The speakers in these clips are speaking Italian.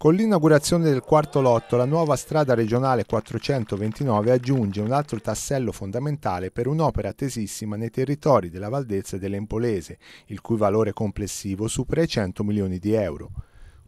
Con l'inaugurazione del quarto lotto, la nuova strada regionale 429 aggiunge un altro tassello fondamentale per un'opera attesissima nei territori della Valdezza e dell'Empolese, il cui valore complessivo supera i 100 milioni di euro.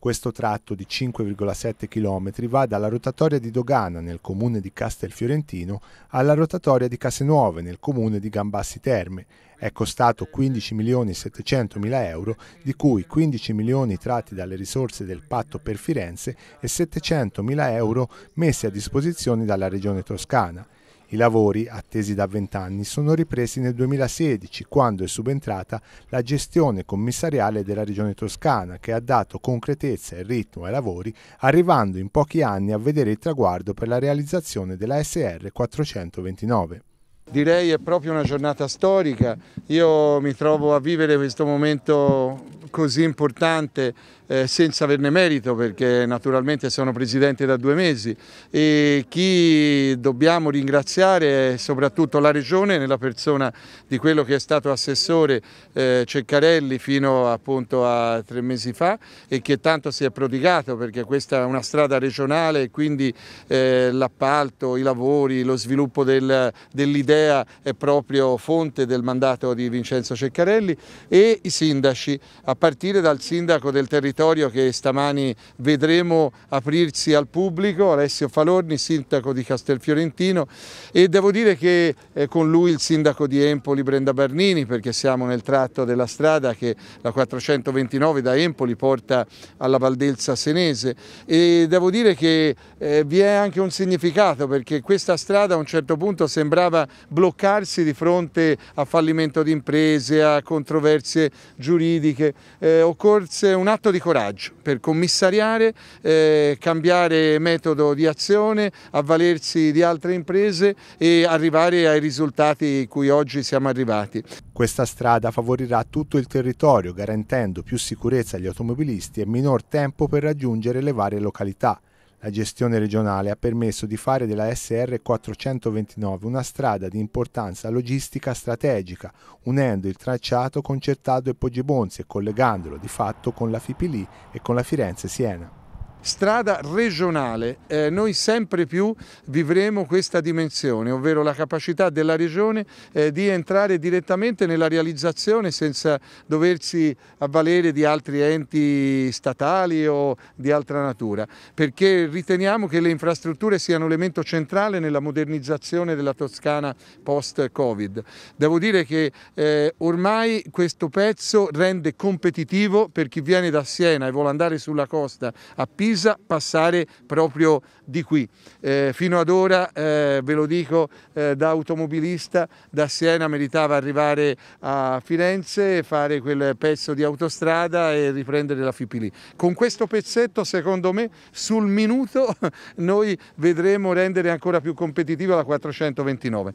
Questo tratto di 5,7 km va dalla rotatoria di Dogana nel comune di Castelfiorentino alla rotatoria di Casenuove nel comune di Gambassi Terme. È costato 15 milioni 700 mila euro, di cui 15 milioni tratti dalle risorse del patto per Firenze e 700 mila euro messi a disposizione dalla regione toscana. I lavori, attesi da vent'anni, sono ripresi nel 2016, quando è subentrata la gestione commissariale della regione toscana, che ha dato concretezza e ritmo ai lavori, arrivando in pochi anni a vedere il traguardo per la realizzazione della SR 429. Direi è proprio una giornata storica, io mi trovo a vivere questo momento così importante eh, senza averne merito perché naturalmente sono presidente da due mesi e chi dobbiamo ringraziare è soprattutto la Regione nella persona di quello che è stato assessore eh, Ceccarelli fino appunto a tre mesi fa e che tanto si è prodigato perché questa è una strada regionale e quindi eh, l'appalto, i lavori, lo sviluppo del, dell'idea è proprio fonte del mandato di Vincenzo Ceccarelli e i sindaci a partire dal sindaco del territorio territorio che stamani vedremo aprirsi al pubblico, Alessio Falorni, sindaco di Castelfiorentino e devo dire che eh, con lui il sindaco di Empoli Brenda Bernini perché siamo nel tratto della strada che la 429 da Empoli porta alla Valdelsa Senese e devo dire che eh, vi è anche un significato perché questa strada a un certo punto sembrava bloccarsi di fronte a fallimento di imprese, a controversie giuridiche, eh, occorse un atto di coraggio coraggio per commissariare, eh, cambiare metodo di azione, avvalersi di altre imprese e arrivare ai risultati cui oggi siamo arrivati. Questa strada favorirà tutto il territorio garantendo più sicurezza agli automobilisti e minor tempo per raggiungere le varie località. La gestione regionale ha permesso di fare della SR 429 una strada di importanza logistica strategica, unendo il tracciato concertato e Poggibonsi e collegandolo di fatto con la Fipili e con la Firenze-Siena strada regionale. Eh, noi sempre più vivremo questa dimensione, ovvero la capacità della regione eh, di entrare direttamente nella realizzazione senza doversi avvalere di altri enti statali o di altra natura, perché riteniamo che le infrastrutture siano elemento centrale nella modernizzazione della Toscana post-Covid. Devo dire che eh, ormai questo pezzo rende competitivo per chi viene da Siena e vuole andare sulla costa a Pisa Pisa passare proprio di qui. Eh, fino ad ora, eh, ve lo dico eh, da automobilista, da Siena meritava arrivare a Firenze, fare quel pezzo di autostrada e riprendere la Fipili. Con questo pezzetto, secondo me, sul minuto noi vedremo rendere ancora più competitiva la 429.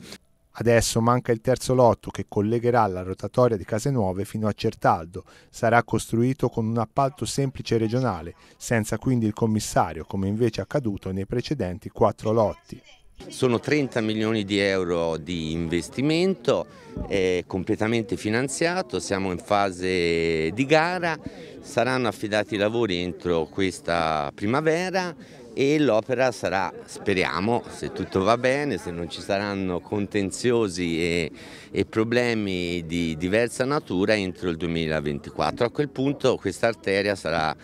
Adesso manca il terzo lotto che collegherà la rotatoria di Case Nuove fino a Certaldo. Sarà costruito con un appalto semplice regionale, senza quindi il commissario, come invece accaduto nei precedenti quattro lotti. Sono 30 milioni di euro di investimento, è completamente finanziato, siamo in fase di gara, saranno affidati i lavori entro questa primavera e l'opera sarà, speriamo, se tutto va bene, se non ci saranno contenziosi e, e problemi di diversa natura entro il 2024. A quel punto questa arteria sarà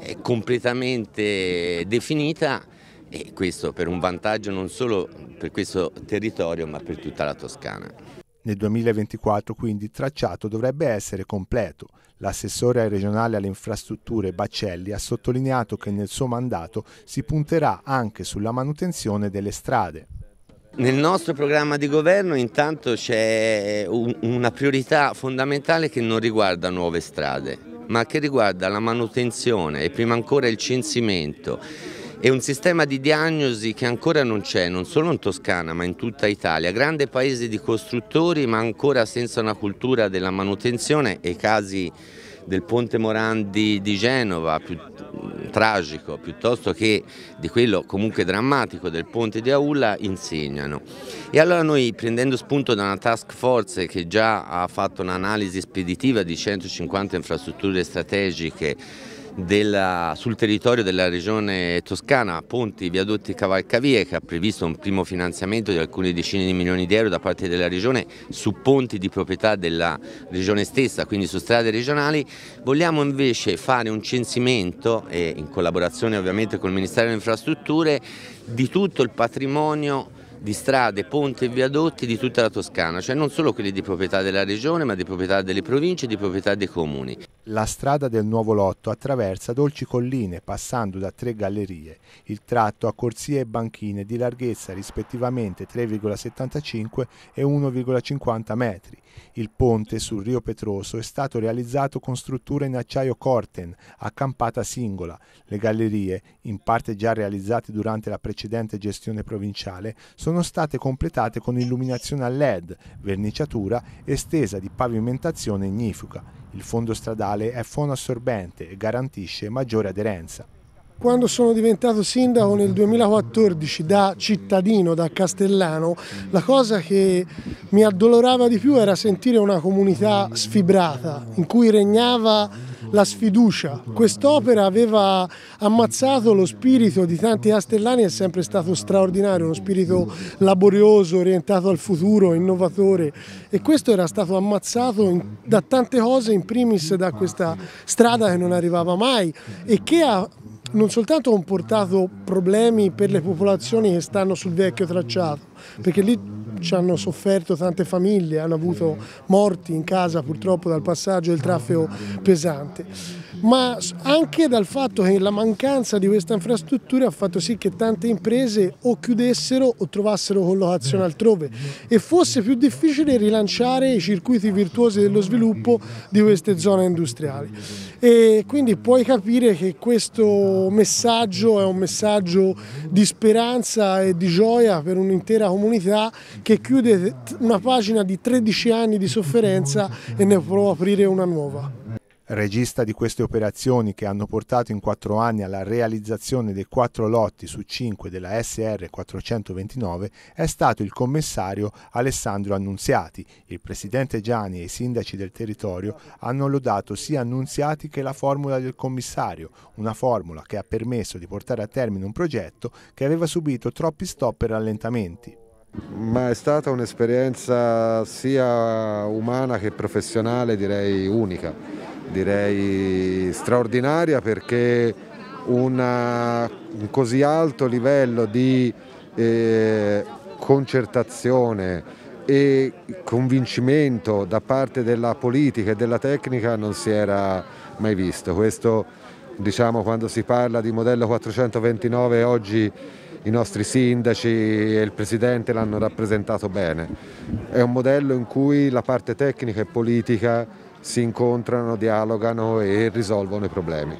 eh, completamente definita e questo per un vantaggio non solo per questo territorio ma per tutta la Toscana. Nel 2024 quindi il tracciato dovrebbe essere completo L'assessore regionale alle infrastrutture Baccelli ha sottolineato che nel suo mandato si punterà anche sulla manutenzione delle strade. Nel nostro programma di governo intanto c'è una priorità fondamentale che non riguarda nuove strade, ma che riguarda la manutenzione e prima ancora il censimento è un sistema di diagnosi che ancora non c'è, non solo in Toscana ma in tutta Italia. Grande paese di costruttori ma ancora senza una cultura della manutenzione e casi del ponte Morandi di Genova, più mm, tragico, piuttosto che di quello comunque drammatico del ponte di Aulla, insegnano. E allora noi, prendendo spunto da una task force che già ha fatto un'analisi speditiva di 150 infrastrutture strategiche della, sul territorio della regione toscana, ponti, viadotti, e cavalcavie, che ha previsto un primo finanziamento di alcune decine di milioni di euro da parte della regione su ponti di proprietà della regione stessa, quindi su strade regionali. Vogliamo invece fare un censimento, eh, in collaborazione ovviamente col Ministero delle Infrastrutture, di tutto il patrimonio di strade, ponti e viadotti di tutta la Toscana, cioè non solo quelli di proprietà della regione ma di proprietà delle province e di proprietà dei comuni. La strada del nuovo lotto attraversa dolci colline passando da tre gallerie. Il tratto ha corsie e banchine di larghezza rispettivamente 3,75 e 1,50 metri. Il ponte sul Rio Petroso è stato realizzato con strutture in acciaio corten a campata singola. Le gallerie, in parte già realizzate durante la precedente gestione provinciale, sono state completate con illuminazione a LED, verniciatura e stesa di pavimentazione ignifuga. Il fondo stradale è fonoassorbente e garantisce maggiore aderenza. Quando sono diventato sindaco nel 2014 da cittadino, da castellano, la cosa che mi addolorava di più era sentire una comunità sfibrata in cui regnava la sfiducia. Quest'opera aveva ammazzato lo spirito di tanti astellani, è sempre stato straordinario, uno spirito laborioso, orientato al futuro, innovatore e questo era stato ammazzato in, da tante cose, in primis da questa strada che non arrivava mai e che ha non soltanto comportato problemi per le popolazioni che stanno sul vecchio tracciato, perché lì ci hanno sofferto tante famiglie, hanno avuto morti in casa purtroppo dal passaggio del traffico pesante. Ma anche dal fatto che la mancanza di questa infrastruttura ha fatto sì che tante imprese o chiudessero o trovassero collocazione altrove e fosse più difficile rilanciare i circuiti virtuosi dello sviluppo di queste zone industriali. E quindi puoi capire che questo messaggio è un messaggio di speranza e di gioia per un'intera comunità che che chiude una pagina di 13 anni di sofferenza e ne prova a aprire una nuova. Regista di queste operazioni che hanno portato in quattro anni alla realizzazione dei quattro lotti su cinque della SR 429 è stato il commissario Alessandro Annunziati. Il presidente Gianni e i sindaci del territorio hanno lodato sia Annunziati che la formula del commissario, una formula che ha permesso di portare a termine un progetto che aveva subito troppi stop e rallentamenti. Ma è stata un'esperienza sia umana che professionale direi unica, direi straordinaria perché una, un così alto livello di eh, concertazione e convincimento da parte della politica e della tecnica non si era mai visto. Questo diciamo quando si parla di modello 429 oggi i nostri sindaci e il presidente l'hanno rappresentato bene. È un modello in cui la parte tecnica e politica si incontrano, dialogano e risolvono i problemi.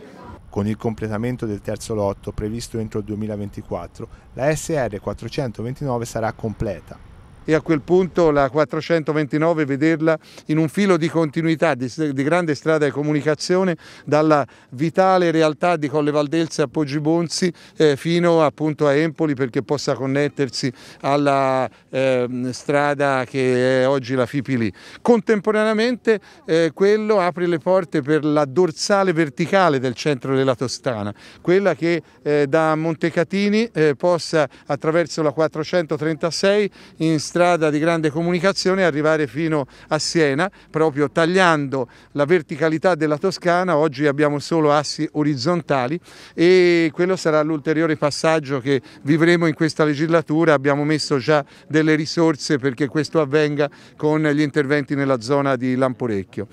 Con il completamento del terzo lotto previsto entro il 2024, la SR 429 sarà completa e a quel punto la 429 vederla in un filo di continuità di, di grande strada di comunicazione dalla vitale realtà di Colle Valdelsa a Poggi Bonzi eh, fino appunto a Empoli perché possa connettersi alla eh, strada che è oggi la Fipili. Contemporaneamente eh, quello apre le porte per la dorsale verticale del centro della Toscana, quella che eh, da Montecatini eh, possa attraverso la 436 in strada di grande comunicazione e arrivare fino a Siena, proprio tagliando la verticalità della Toscana, oggi abbiamo solo assi orizzontali e quello sarà l'ulteriore passaggio che vivremo in questa legislatura, abbiamo messo già delle risorse perché questo avvenga con gli interventi nella zona di Lamporecchio.